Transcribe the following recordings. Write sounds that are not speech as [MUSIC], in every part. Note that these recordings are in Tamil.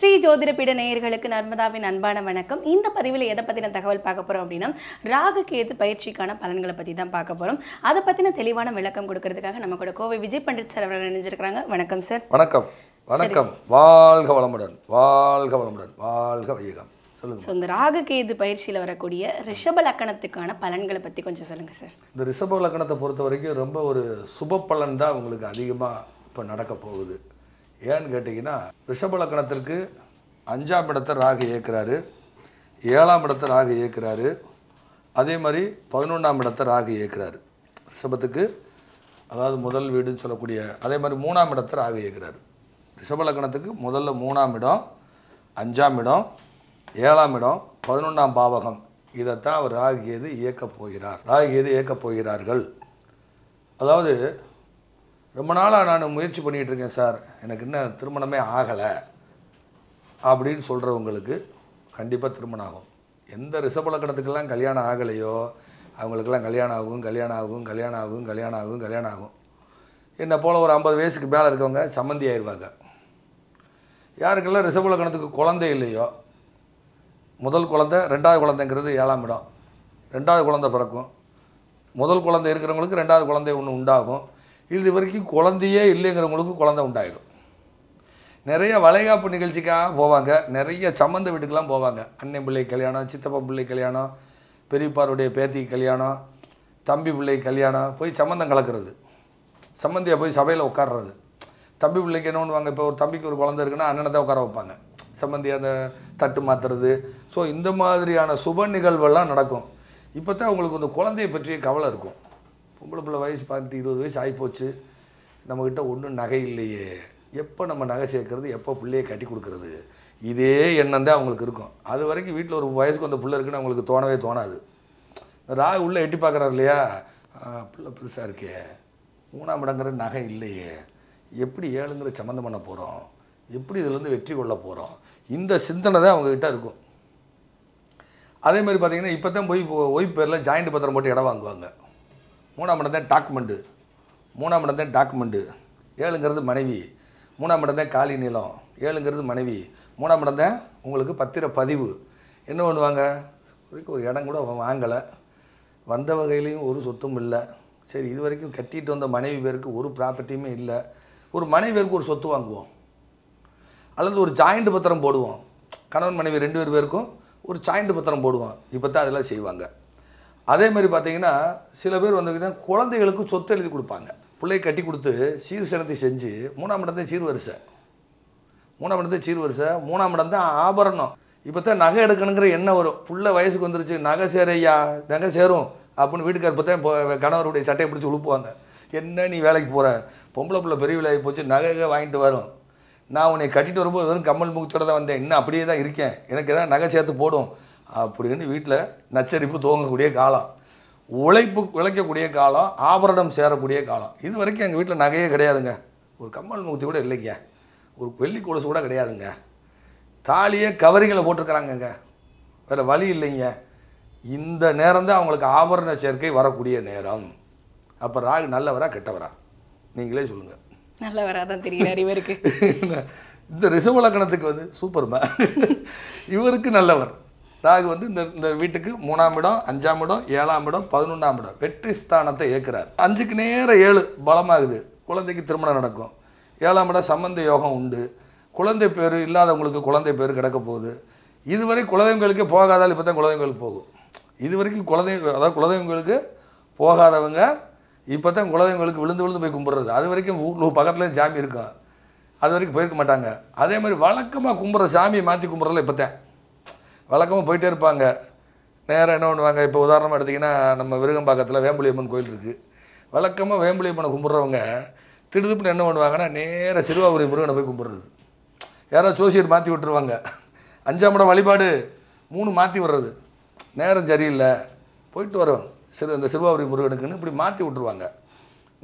ஸ்ரீ ஜோதிடப்பீட நேயர்களுக்கு நர்மதாவின் அன்பான வணக்கம் இந்த பதிவில் எதை பற்றின தகவல் பார்க்க போகிறோம் அப்படின்னா ராகு கேது பயிற்சிக்கான பலன்களை பற்றி தான் பார்க்க போகிறோம் அதை பற்றின தெளிவான விளக்கம் கொடுக்கறதுக்காக நம்ம கூட கோவை விஜய் பண்டிட் சார் அவர்கள் நினைஞ்சிருக்கிறாங்க வணக்கம் சார் வணக்கம் வணக்கம் வாழ்க வளமுடன் வாழ்க வளமுடன் வாழ்க வையகம் சொல்லுங்கள் ஸோ இந்த கேது பயிற்சியில் வரக்கூடிய ரிஷப லக்கணத்துக்கான பலன்களை பற்றி கொஞ்சம் சொல்லுங்கள் சார் இந்த ரிஷப லக்கணத்தை பொறுத்த வரைக்கும் ரொம்ப ஒரு சுப பலன் தான் உங்களுக்கு அதிகமாக இப்போ நடக்க போகுது ஏன்னு கேட்டிங்கன்னா ரிஷபலக்கணத்திற்கு அஞ்சாம் இடத்தை ராகு இயக்கிறாரு ஏழாம் இடத்தை ராகு இயக்கிறாரு அதே மாதிரி பதினொன்றாம் இடத்தை ராகு இயக்குறாரு ரிஷபத்துக்கு அதாவது முதல் வீடுன்னு சொல்லக்கூடிய அதே மாதிரி மூணாம் இடத்தை ராகு இயக்குறாரு ரிஷபலக்கணத்துக்கு முதல்ல மூணாம் இடம் அஞ்சாம் இடம் ஏழாம் இடம் பதினொன்றாம் பாவகம் இதைத்தான் அவர் ராகு கேது இயக்கப் போகிறார் ராகு கேது இயக்கப் போகிறார்கள் அதாவது ரொம்ப நாளாக நான் முயற்சி பண்ணிகிட்டு இருக்கேன் சார் எனக்கு இன்னும் திருமணமே ஆகலை அப்படின்னு சொல்கிறவங்களுக்கு கண்டிப்பாக திருமணம் ஆகும் எந்த ரிசபலக்கணத்துக்கெல்லாம் கல்யாணம் ஆகலையோ அவங்களுக்கெல்லாம் கல்யாணம் ஆகும் கல்யாணம் ஆகும் கல்யாணம் ஆகும் கல்யாணம் ஆகும் கல்யாணம் ஆகும் என்னை போல் ஒரு ஐம்பது வயசுக்கு மேலே இருக்கவங்க சம்மந்தி ஆயிடுவாங்க யாருக்கெல்லாம் ரிஷபலக்கணத்துக்கு குழந்தை இல்லையோ முதல் குழந்தை ரெண்டாவது குழந்தைங்கிறது ஏழாம் இடம் ரெண்டாவது குழந்தை பிறக்கும் முதல் குழந்தை இருக்கிறவங்களுக்கு ரெண்டாவது குழந்தை ஒன்று உண்டாகும் இது வரைக்கும் குழந்தையே இல்லைங்கிறவங்களுக்கு குழந்தை உண்டாயிடும் நிறைய வளைகாப்பு நிகழ்ச்சிக்காக போவாங்க நிறைய சம்மந்த வீட்டுக்கெலாம் போவாங்க அன்னை பிள்ளை கல்யாணம் சித்தப்பா பிள்ளை கல்யாணம் பெரியப்பாருடைய பேத்தி கல்யாணம் தம்பி பிள்ளை கல்யாணம் போய் சம்மந்தம் கலக்கிறது சம்மந்தியாக போய் சபையில் உட்காடுறது தம்பி பிள்ளைக்கு என்ன பண்ணுவாங்க இப்போ ஒரு தம்பிக்கு ஒரு குழந்தை இருக்குன்னா அண்ணனை தான் உட்கார வைப்பாங்க சம்மந்தியாக அந்த தட்டு மாற்றுறது ஸோ இந்த மாதிரியான சுப நிகழ்வெல்லாம் நடக்கும் இப்போ தான் அவங்களுக்கு அந்த குழந்தையை பற்றிய கவலை இருக்கும் பொம்பளை பிள்ளை வயசு பதினெட்டு இருபது வயசு ஆகிப்போச்சு நம்மக்கிட்ட ஒன்றும் நகை இல்லையே எப்போ நம்ம நகை சேர்க்கறது எப்போ பிள்ளையை கட்டி கொடுக்குறது இதே எண்ணம் தான் அவங்களுக்கு இருக்கும் அது வரைக்கும் வீட்டில் ஒரு வயசுக்கு அந்த பிள்ளை இருக்குன்னு அவங்களுக்கு தோணவே தோணாது ராகு உள்ளே எட்டி பார்க்குறாரு இல்லையா பிள்ளை பெருசாக இருக்கே மூணாம் இடங்கிற நகை இல்லையே எப்படி ஏழுங்கிற சம்மந்தம் பண்ண போகிறோம் எப்படி இதுலேருந்து வெற்றி கொள்ள போகிறோம் இந்த சிந்தனை தான் அவங்கக்கிட்ட இருக்கும் அதே மாதிரி பார்த்திங்கன்னா இப்போ தான் போய் ஓய்வு பேரில் ஜாயிண்ட் பத்திரம் போட்டு இடம் வாங்குவாங்க மூணாம் இடம் தான் டாக்குமெண்ட்டு மூணாம் இடம் தான் டாக்குமெண்ட்டு ஏழுங்கிறது மனைவி மூணாம் இடம் தான் காலி நிலம் ஏழுங்கிறது மனைவி மூணாம் இடம் தான் உங்களுக்கு பத்திர பதிவு என்ன பண்ணுவாங்க ஒரு இடம் கூட வாங்கலை வந்த வகையிலையும் ஒரு சொத்தும் இல்லை சரி இது வரைக்கும் கட்டிட்டு வந்த மனைவி பேருக்கு ஒரு ப்ராப்பர்ட்டியுமே இல்லை ஒரு மனைவி பேருக்கு ஒரு சொத்து வாங்குவோம் அல்லது ஒரு ஜாயிண்ட் பத்திரம் போடுவோம் கணவன் மனைவி ரெண்டு பேர் பேருக்கும் ஒரு ஜாயிண்ட் பத்திரம் போடுவோம் இப்போ தான் அதெல்லாம் செய்வாங்க அதே மாதிரி பார்த்தீங்கன்னா சில பேர் வந்து குழந்தைகளுக்கு சொத்து எழுதி கொடுப்பாங்க பிள்ளையை கட்டி கொடுத்து சீர் சனத்தை செஞ்சு மூணாம் இடம் தான் சீர் வரிசை மூணாம் இடம் தான் சீர் வரிசை மூணாம் இடம் தான் ஆபரணம் இப்போ தான் நகை எடுக்கணுங்கிற எண்ணம் வரும் புள்ள வயசுக்கு வந்துருச்சு நகை சேரையா நகை சேரும் அப்படின்னு வீட்டுக்கார் பார்த்தா இப்போ கணவருடைய சட்டையை பிடிச்சி உழுப்புவாங்க என்ன நீ வேலைக்கு போகிற பொம்பளை பிள்ளை பெரிய விலையாகி போச்சு நகை வாங்கிட்டு வரும் நான் உன்னை கட்டிட்டு வரும்போது வெறும் கம்மல் முகத்தோடு தான் வந்தேன் இன்னும் அப்படியே தான் இருக்கேன் எனக்கு எதாவது நகை சேர்த்து போடும் அப்படின்னு வீட்டில் நச்சரிப்பு துவங்கக்கூடிய காலம் உழைப்பு உழைக்கக்கூடிய காலம் ஆபரணம் சேரக்கூடிய காலம் இது வரைக்கும் எங்கள் வீட்டில் நகையே கிடையாதுங்க ஒரு கம்மல் முகத்தி கூட இல்லைங்க ஒரு வெள்ளி கொலுசு கூட கிடையாதுங்க தாலியே கவரிகளை போட்டிருக்கிறாங்கங்க வேறு வழி இல்லைங்க இந்த நேரம் தான் அவங்களுக்கு ஆபரண சேர்க்கை வரக்கூடிய நேரம் அப்போ ராகு நல்லவரா கெட்டவரா நீங்களே சொல்லுங்கள் நல்லவராக தான் நிறைய இவருக்கு [LAUGHS] இந்த ரிசவ லக்கணத்துக்கு வந்து சூப்பர்மா இவருக்கு நல்லவர் ராகு வந்து இந்த இந்த வீட்டுக்கு மூணாம் இடம் அஞ்சாம் இடம் ஏழாம் இடம் பதினொன்றாம் இடம் வெற்றி ஸ்தானத்தை ஏற்கிறார் அஞ்சுக்கு நேரம் ஏழு பலமாகுது குழந்தைக்கு திருமணம் நடக்கும் ஏழாம் இடம் சம்பந்த யோகம் உண்டு குழந்தை பேர் இல்லாதவங்களுக்கு குழந்தை பேர் கிடக்க போகுது இதுவரை குலதெய்வங்களுக்கே போகாதால் இப்போ தான் குலதெய்வங்களுக்கு போகும் இது வரைக்கும் அதாவது குலதெய்வங்களுக்கு போகாதவங்க இப்போ தான் குலதெய்வங்களுக்கு விழுந்து விழுந்து போய் கும்பிட்றது அது வரைக்கும் ஊர் பக்கத்தில் சாமி இருக்கும் அது வரைக்கும் போயிருக்க மாட்டாங்க அதே மாதிரி வழக்கமாக கும்பிட்ற சாமியை மாற்றி கும்பிட்றதில்ல இப்போ தான் வழக்கமாக போயிட்டே இருப்பாங்க நேராக என்ன பண்ணுவாங்க இப்போ உதாரணமாக எடுத்திங்கன்னா நம்ம விருகம்பாக்கத்தில் வேம்புலியம்மன் கோயில் இருக்குது வழக்கமாக வேம்புலியம்மனை கும்பிட்றவங்க திடுதுப்புன்னு என்ன பண்ணுவாங்கன்னா நேராக சிறுவாபுரி முருகனை போய் கும்பிட்றது யாரோ ஜோசியர் மாற்றி விட்டுருவாங்க அஞ்சாம் இடம் வழிபாடு மூணு மாற்றி விடுறது நேரம் சரியில்லை போயிட்டு வரோம் சிறு இந்த சிறுவாபுரி முருகனுக்குன்னு இப்படி மாற்றி விட்டுருவாங்க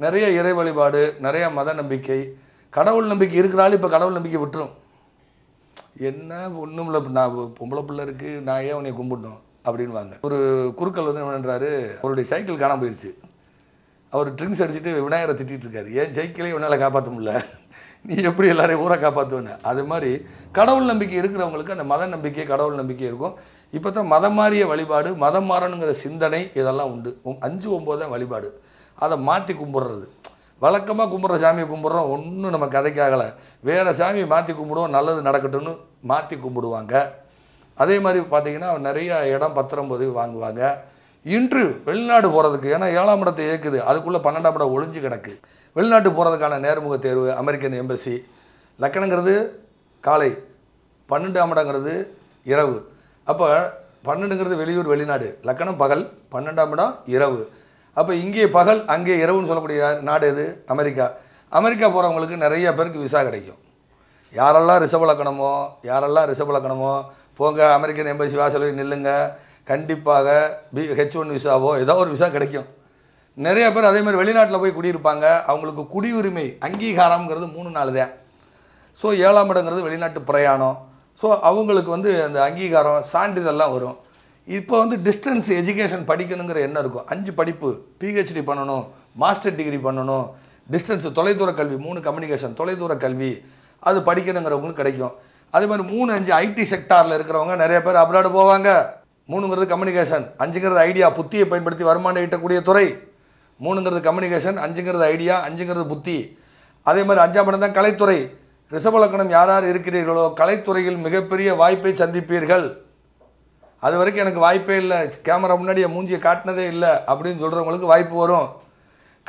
நிறைய இறை வழிபாடு நிறையா மத நம்பிக்கை கடவுள் நம்பிக்கை இருக்கிறாலும் இப்போ கடவுள் நம்பிக்கை விட்டுரும் என்ன ஒன்றும் இல்லை நான் பொம்பளை பிள்ளை இருக்குது நான் ஏன் உன்னை கும்பிட்டோம் அப்படின்வாங்க ஒரு குறுக்கள் வந்து என்ன பண்ணுறாரு அவருடைய சைக்கிள் காணாமல் போயிடுச்சு அவர் ட்ரிங்க்ஸ் அடிச்சுட்டு விநாயகரை திட்டிகிட்டு இருக்காரு ஏன் சைக்கிளையும் உன்னால் காப்பாற்ற முடியல நீ எப்படி எல்லாரையும் ஊரை காப்பாற்றுவேன்னு அது மாதிரி கடவுள் நம்பிக்கை இருக்கிறவங்களுக்கு அந்த மத நம்பிக்கை கடவுள் நம்பிக்கை இருக்கும் இப்போ தான் மதம் மாறிய வழிபாடு மதம் மாறணுங்கிற சிந்தனை இதெல்லாம் உண்டு அஞ்சு ஒம்பது தான் வழிபாடு அதை மாற்றி கும்பிட்றது வழக்கமாக கும்பிட்ற சாமியை கும்பிட்றோம் ஒன்றும் நம்ம கதைக்காகலை வேறு சாமியை மாற்றி கும்பிடுவோம் நல்லது நடக்கட்டும்னு மாற்றி கும்பிடுவாங்க அதே மாதிரி பார்த்திங்கன்னா நிறைய இடம் பத்திரம் உதவி வாங்குவாங்க இன்று வெளிநாடு போகிறதுக்கு ஏன்னா ஏழாம் இடத்தை இயக்குது அதுக்குள்ளே பன்னெண்டாம் இடம் ஒளிஞ்சு கிடக்கு வெளிநாட்டு போகிறதுக்கான நேர்முக தேர்வு அமெரிக்கன் எம்பசி லக்கணங்கிறது காலை பன்னெண்டாம் இடங்கிறது இரவு அப்போ பன்னெண்டுங்கிறது வெளியூர் வெளிநாடு லக்கணம் பகல் பன்னெண்டாம் இடம் இரவு அப்போ இங்கே பகல் அங்கே இரவுன்னு சொல்லக்கூடிய நாடு எது அமெரிக்கா அமெரிக்கா போகிறவங்களுக்கு நிறைய பேருக்கு விசா கிடைக்கும் யாரெல்லாம் ரிஷபலக்கணமோ யாரெல்லாம் ரிஷபலக்கணமோ போங்க அமெரிக்கன் எம்பசி வாசல் நில்லுங்க கண்டிப்பாக பி ஹெச் ஒன் விசாவோ ஏதோ ஒரு விசா கிடைக்கும் நிறைய பேர் அதேமாதிரி வெளிநாட்டில் போய் குடியிருப்பாங்க அவங்களுக்கு குடியுரிமை அங்கீகாரம்ங்கிறது மூணு நாலு தான் ஸோ ஏழாம் இடங்கிறது வெளிநாட்டு பிரயாணம் ஸோ அவங்களுக்கு வந்து அந்த அங்கீகாரம் சான்றிதழ்லாம் வரும் இப்போ வந்து டிஸ்டன்ஸ் எஜுகேஷன் படிக்கணுங்கிற எண்ணம் இருக்கும் அஞ்சு படிப்பு பிஹெச்டி பண்ணணும் மாஸ்டர் டிகிரி பண்ணணும் டிஸ்டன்ஸ் தொலைதூர கல்வி மூணு கம்யூனிகேஷன் தொலைதூர கல்வி அது படிக்கணுங்கிறவங்களுக்கு கிடைக்கும் அதே மாதிரி மூணு அஞ்சு ஐடி செக்டாரில் இருக்கிறவங்க நிறைய பேர் அப்ராடு போவாங்க மூணுங்கிறது கம்யூனிகேஷன் அஞ்சுங்கிறது ஐடியா புத்தியை பயன்படுத்தி வருமானம் ஈட்டக்கூடிய துறை மூணுங்கிறது கம்யூனிகேஷன் அஞ்சுங்கிறது ஐடியா அஞ்சுங்கிறது புத்தி அதே மாதிரி அஞ்சாம் படம் தான் கலைத்துறை ரிஷபலக்கணம் யார் யார் இருக்கிறீர்களோ கலைத்துறையில் மிகப்பெரிய வாய்ப்பை சந்திப்பீர்கள் அது வரைக்கும் எனக்கு வாய்ப்பே இல்லை கேமரா முன்னாடியே மூஞ்சியை காட்டினதே இல்லை அப்படின்னு சொல்கிறவங்களுக்கு வாய்ப்பு வரும்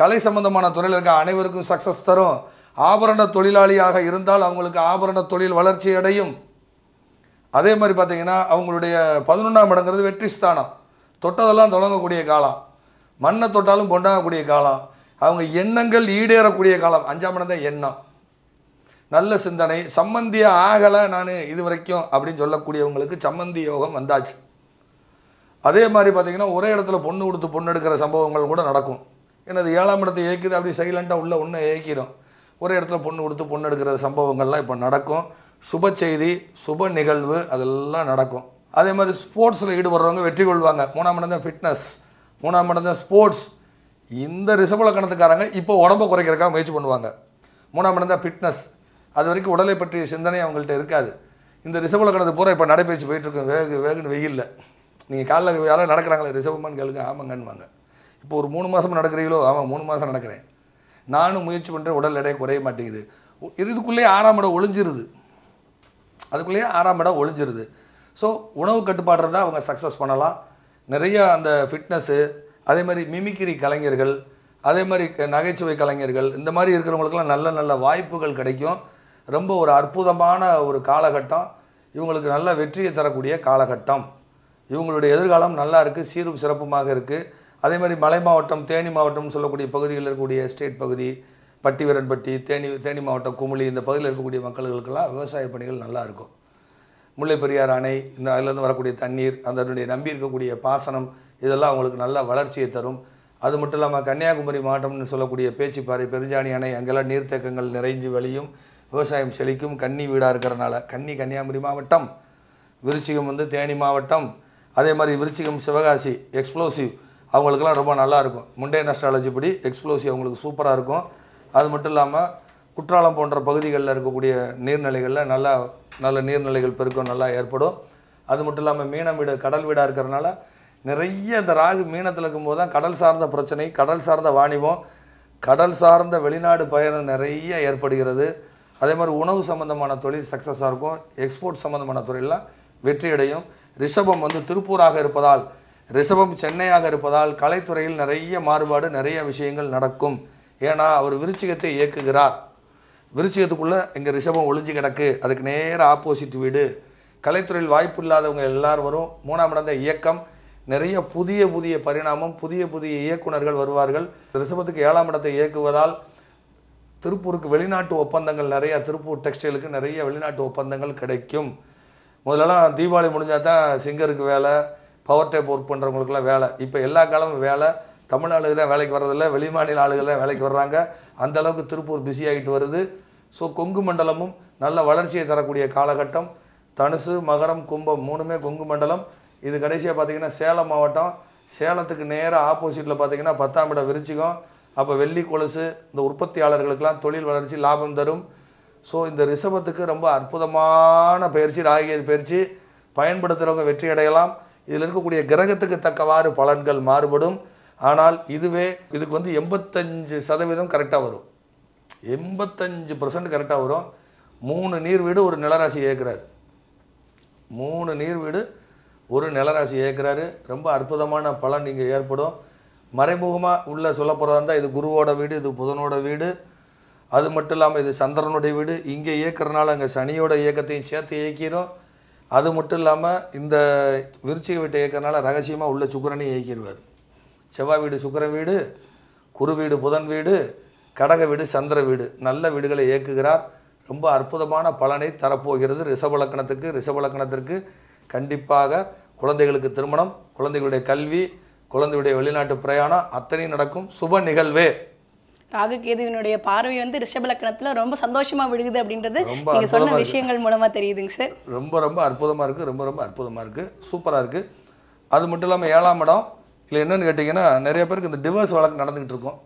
கலை சம்மந்தமான துறையில் இருக்க அனைவருக்கும் சக்ஸஸ் தரும் ஆபரண தொழிலாளியாக இருந்தால் அவங்களுக்கு ஆபரண தொழில் வளர்ச்சி அடையும் அதே மாதிரி பார்த்திங்கன்னா அவங்களுடைய பதினொன்றாம் இடங்கிறது வெற்றி ஸ்தானம் தொட்டதெல்லாம் தொடங்கக்கூடிய காலம் மண்ணை தொட்டாலும் கொண்டாங்கக்கூடிய காலம் அவங்க எண்ணங்கள் ஈடேறக்கூடிய காலம் அஞ்சாம் இடம் தான் எண்ணம் நல்ல சிந்தனை சம்மந்திய ஆகலை நான் இது வரைக்கும் அப்படின்னு சொல்லக்கூடியவங்களுக்கு சம்மந்தி யோகம் வந்தாச்சு அதே மாதிரி பார்த்திங்கன்னா ஒரே இடத்துல பொண்ணு கொடுத்து பொண்ணு எடுக்கிற சம்பவங்கள் கூட நடக்கும் ஏன்னா அது ஏழாம் இடத்தை இயக்குது அப்படி சைலண்ட்டாக உள்ள ஒன்று இயக்கிடும் ஒரு இடத்துல பொண்ணு கொடுத்து பொண்ணு எடுக்கிற சம்பவங்கள்லாம் இப்போ நடக்கும் சுப செய்தி சுப நிகழ்வு அதெல்லாம் நடக்கும் அதே மாதிரி ஸ்போர்ட்ஸில் ஈடுபடுறவங்க வெற்றி கொள்வாங்க மூணாம் இடம் தான் ஃபிட்னஸ் மூணாம் இடம் தான் ஸ்போர்ட்ஸ் இந்த ரிசபல கணத்துக்காரங்க இப்போ உடம்பை குறைக்கிறக்காக முயற்சி பண்ணுவாங்க மூணாம் இடம் தான் ஃபிட்னஸ் அது வரைக்கும் உடலை பற்றிய சிந்தனை அவங்கள்ட்ட இருக்காது இந்த ரிசபல கணத்து பூரா இப்போ நடைபயிற்சி போயிட்டுருக்கு வேக வேகுன்னு வெயிலில் நீங்கள் காலைல வேலை நடக்கிறாங்களே ரிசபமானு கேளுங்க ஆமாங்கன்னுவாங்க இப்போ ஒரு மூணு மாதம் நடக்கிறீங்களோ ஆமாம் மூணு மாதம் நடக்கிறேன் நானும் முயற்சி பண்ணுறேன் உடல் எடை குறைய மாட்டேங்குது இதுக்குள்ளேயே ஆறாம் இடம் ஒளிஞ்சிருது அதுக்குள்ளேயே ஆறாம் இடம் ஒளிஞ்சிருது ஸோ உணவு கட்டுப்பாடுறத அவங்க சக்ஸஸ் பண்ணலாம் நிறையா அந்த ஃபிட்னஸ்ஸு அதே மாதிரி மிமிக்கிரி கலைஞர்கள் அதே மாதிரி நகைச்சுவை கலைஞர்கள் இந்த மாதிரி இருக்கிறவங்களுக்கெல்லாம் நல்ல நல்ல வாய்ப்புகள் கிடைக்கும் ரொம்ப ஒரு அற்புதமான ஒரு காலகட்டம் இவங்களுக்கு நல்ல வெற்றியை தரக்கூடிய காலகட்டம் இவங்களுடைய எதிர்காலம் நல்லா இருக்குது சீரும் சிறப்புமாக இருக்குது அதே மாதிரி மலை மாவட்டம் தேனி மாவட்டம்னு சொல்லக்கூடிய பகுதிகளில் இருக்கக்கூடிய ஸ்டேட் பகுதி பட்டிவீரன்பட்டி தேனி தேனி மாவட்டம் குமுளி இந்த பகுதியில் இருக்கக்கூடிய மக்களுக்கெல்லாம் விவசாய பணிகள் நல்லா இருக்கும் முல்லை பெரியார் அணை இந்த அதிலேருந்து வரக்கூடிய தண்ணீர் அதனுடைய நம்பி இருக்கக்கூடிய பாசனம் இதெல்லாம் அவங்களுக்கு நல்ல வளர்ச்சியை தரும் அது மட்டும் இல்லாமல் கன்னியாகுமரி மாவட்டம்னு சொல்லக்கூடிய பேச்சிப்பாறை பெருஞ்சாணி அணை அங்கெல்லாம் நீர்த்தேக்கங்கள் நிறைஞ்சு வழியும் விவசாயம் செழிக்கும் கன்னி வீடாக இருக்கிறனால கன்னி கன்னியாகுமரி மாவட்டம் விருச்சிகம் வந்து தேனி மாவட்டம் அதே மாதிரி விருச்சிகம் சிவகாசி எக்ஸ்ப்ளோசிவ் அவங்களுக்கெல்லாம் ரொம்ப நல்லாயிருக்கும் முண்டைன் அஸ்ட்ராலஜி படி எக்ஸ்ப்ளோசிவ் அவங்களுக்கு சூப்பராக இருக்கும் அது மட்டும் இல்லாமல் குற்றாலம் போன்ற பகுதிகளில் இருக்கக்கூடிய நீர்நிலைகளில் நல்லா நல்ல நீர்நிலைகள் பெருக்கம் நல்லா ஏற்படும் அது மட்டும் இல்லாமல் மீனம் வீடு கடல் வீடாக இருக்கிறனால நிறைய இந்த ராகு மீனத்தில் இருக்கும்போது தான் கடல் சார்ந்த பிரச்சனை கடல் சார்ந்த வாணிபம் கடல் சார்ந்த வெளிநாடு பயணம் நிறைய ஏற்படுகிறது அதே மாதிரி உணவு சம்மந்தமான தொழில் சக்ஸஸாக இருக்கும் எக்ஸ்போர்ட் சம்மந்தமான தொழிலெலாம் வெற்றியடையும் ரிஷபம் வந்து திருப்பூராக இருப்பதால் ரிஷபம் சென்னையாக இருப்பதால் கலைத்துறையில் நிறைய மாறுபாடு நிறைய விஷயங்கள் நடக்கும் ஏன்னா அவர் விருச்சிகத்தை இயக்குகிறார் விருச்சிகத்துக்குள்ளே இங்கே ரிஷபம் ஒளிஞ்சு கிடக்கு அதுக்கு நேர ஆப்போசிட் வீடு கலைத்துறையில் வாய்ப்பு இல்லாதவங்க எல்லாரும் வரும் மூணாம் இடந்த இயக்கம் நிறைய புதிய புதிய பரிணாமம் புதிய புதிய இயக்குநர்கள் வருவார்கள் ரிஷபத்துக்கு ஏழாம் இடத்தை இயக்குவதால் திருப்பூருக்கு வெளிநாட்டு ஒப்பந்தங்கள் நிறையா திருப்பூர் டெக்ஸ்டைலுக்கு நிறைய வெளிநாட்டு ஒப்பந்தங்கள் கிடைக்கும் முதலெல்லாம் தீபாவளி முடிஞ்சால் தான் சிங்கருக்கு வேலை பவர் டைப் ஒர்க் பண்ணுறவங்களுக்குலாம் வேலை இப்போ எல்லா காலமும் வேலை தமிழ் வேலைக்கு வர்றதில்ல வெளிமாநில ஆளுகள் தான் வேலைக்கு வர்றாங்க அந்தளவுக்கு திருப்பூர் பிஸி ஆகிட்டு வருது ஸோ கொங்கு மண்டலமும் நல்ல வளர்ச்சியை தரக்கூடிய காலகட்டம் தனுசு மகரம் கும்பம் மூணுமே கொங்கு மண்டலம் இது கடைசியாக பார்த்திங்கன்னா சேலம் மாவட்டம் சேலத்துக்கு நேராக ஆப்போசிட்டில் பார்த்திங்கன்னா பத்தாம் இடம் விரிச்சிக்கும் அப்போ வெள்ளி கொலுசு இந்த உற்பத்தியாளர்களுக்கெல்லாம் தொழில் வளர்ச்சி லாபம் தரும் ஸோ இந்த ரிசபத்துக்கு ரொம்ப அற்புதமான பயிற்சி ராகிய பயிற்சி பயன்படுத்துகிறவங்க வெற்றி அடையலாம் இதில் இருக்கக்கூடிய கிரகத்துக்கு தக்கவாறு பலன்கள் மாறுபடும் ஆனால் இதுவே இதுக்கு வந்து எண்பத்தஞ்சு சதவீதம் கரெக்டாக வரும் எண்பத்தஞ்சு பர்சன்ட் கரெக்டாக வரும் மூணு நீர் வீடு ஒரு நிலராசி ஏற்கிறார் மூணு நீர் வீடு ஒரு நிலராசி ஏற்கிறாரு ரொம்ப அற்புதமான பலன் இங்கே ஏற்படும் மறைமுகமாக உள்ளே சொல்ல போகிறதா இருந்தால் இது குருவோட வீடு இது புதனோட வீடு அது மட்டும் இல்லாமல் இது சந்திரனுடைய வீடு இங்கே இயக்கிறனால அங்கே சனியோட இயக்கத்தையும் சேர்த்து இயக்கிறோம் அது மட்டும் இல்லாமல் இந்த விருச்சிக வீட்டை இயக்கிறனால ரகசியமாக உள்ள சுக்கரனையும் இயக்கிடுவார் செவ்வாய் வீடு சுக்கர வீடு குரு வீடு புதன் வீடு கடக வீடு சந்திர வீடு நல்ல வீடுகளை இயக்குகிறார் ரொம்ப அற்புதமான பலனை தரப்போகிறது ரிஷபலக்கணத்துக்கு ரிஷபலக்கணத்திற்கு கண்டிப்பாக குழந்தைகளுக்கு திருமணம் குழந்தைகளுடைய கல்வி குழந்தையுடைய வெளிநாட்டு பிரயாணம் அத்தனையும் நடக்கும் சுப நிகழ்வே ராகு கேதுவினுடைய பார்வை வந்து ரிஷப லக்கணத்தில் ரொம்ப சந்தோஷமா விழுகுது அப்படின்றது நீங்க சொன்ன விஷயங்கள் மூலமா தெரியுதுங்க சார் ரொம்ப ரொம்ப அற்புதமாக இருக்கு ரொம்ப ரொம்ப அற்புதமாக இருக்கு சூப்பராக இருக்கு அது மட்டும் இல்லாமல் ஏழாம் இடம் இல்லை என்னென்னு கேட்டிங்கன்னா நிறைய பேருக்கு இந்த டிவர்ஸ் வழக்கு நடந்துகிட்டு இருக்கும்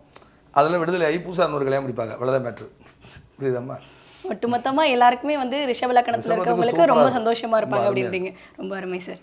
அதில் விடுதலை ஐப்பூசா நூறு கல்யாணம் முடிப்பாங்க விளத மேட்ரு புரியுதாம்மா ஒட்டுமொத்தமா எல்லாருக்குமே வந்து ரிஷப லக்கணத்தில் இருக்கவங்களுக்கு ரொம்ப சந்தோஷமா இருப்பாங்க அப்படின்றீங்க ரொம்ப அருமை சார்